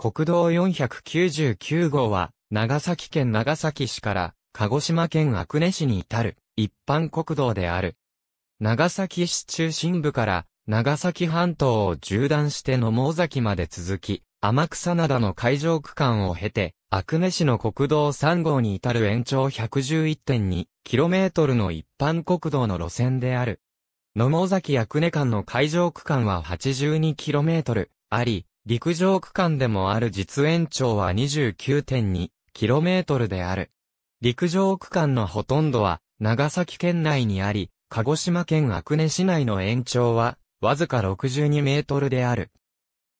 国道499号は、長崎県長崎市から鹿児島県阿久根市に至る一般国道である。長崎市中心部から長崎半島を縦断して野毛崎まで続き、天草灘の海上区間を経て、阿久根市の国道3号に至る延長 111.2km の一般国道の路線である。野毛崎阿久根間の海上区間は 82km あり、陸上区間でもある実延長は 29.2km である。陸上区間のほとんどは長崎県内にあり、鹿児島県阿久根市内の延長はわずか62メートルである。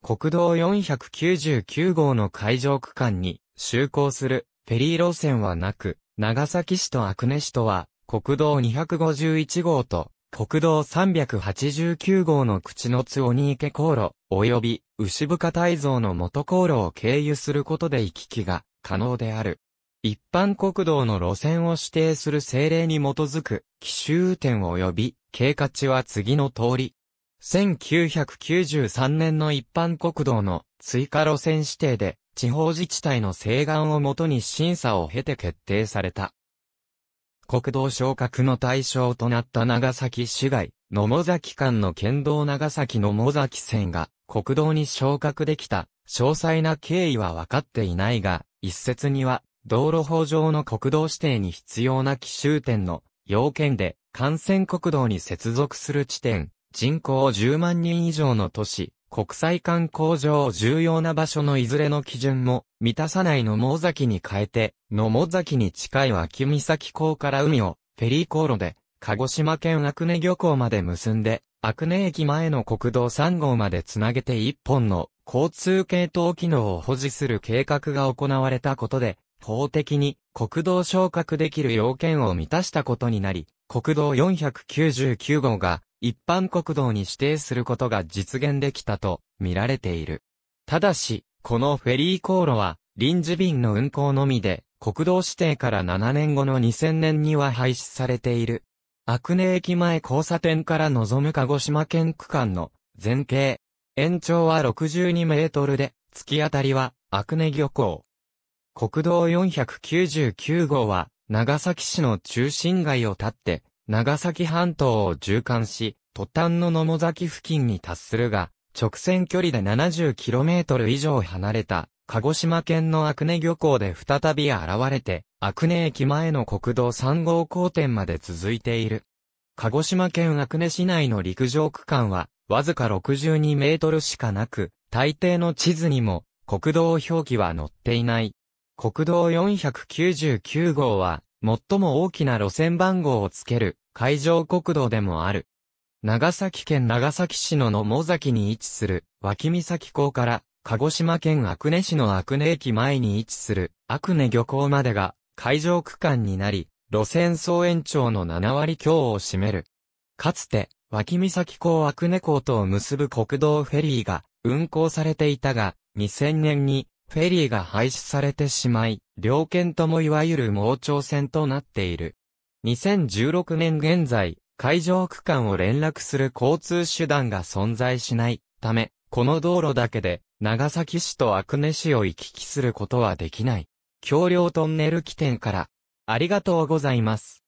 国道499号の海上区間に就航するフェリー路線はなく、長崎市と阿久根市とは国道251号と国道389号の口の津鬼池航路及び牛深大蔵の元航路を経由することで行き来が可能である。一般国道の路線を指定する政令に基づく、奇襲点及び、経過値は次の通り。1993年の一般国道の追加路線指定で、地方自治体の請願をもとに審査を経て決定された。国道昇格の対象となった長崎市街、野茂崎間の県道長崎野茂崎線が国道に昇格できた詳細な経緯は分かっていないが、一説には道路法上の国道指定に必要な奇襲点の要件で幹線国道に接続する地点、人口10万人以上の都市、国際観光上重要な場所のいずれの基準も満たさない野毛崎に変えて、野毛崎に近い脇岬港から海をフェリー航路で鹿児島県阿久根漁港まで結んでアクネ駅前の国道3号までつなげて1本の交通系統機能を保持する計画が行われたことで、法的に国道昇格できる要件を満たしたことになり、国道499号が一般国道に指定することが実現できたと見られている。ただし、このフェリー航路は臨時便の運行のみで、国道指定から7年後の2000年には廃止されている。阿久根駅前交差点から望む鹿児島県区間の全景。延長は62メートルで、突き当たりは阿久根漁港。国道499号は長崎市の中心街を立って、長崎半島を縦貫し、途端の野茂崎付近に達するが、直線距離で 70km 以上離れた、鹿児島県の阿久根漁港で再び現れて、阿久根駅前の国道3号交点まで続いている。鹿児島県阿久根市内の陸上区間は、わずか62メートルしかなく、大抵の地図にも、国道表記は載っていない。国道499号は、最も大きな路線番号をつける、海上国道でもある。長崎県長崎市の野茂崎に位置する、脇岬港から、鹿児島県阿久根市の阿久根駅前に位置する、阿久根漁港までが、会場区間になり、路線総延長の7割強を占める。かつて、脇岬港悪ネ港とを結ぶ国道フェリーが運行されていたが、2000年にフェリーが廃止されてしまい、両県ともいわゆる盲腸線となっている。2016年現在、海上区間を連絡する交通手段が存在しないため、この道路だけで長崎市と阿久根市を行き来することはできない。橋梁トンネル起点から、ありがとうございます。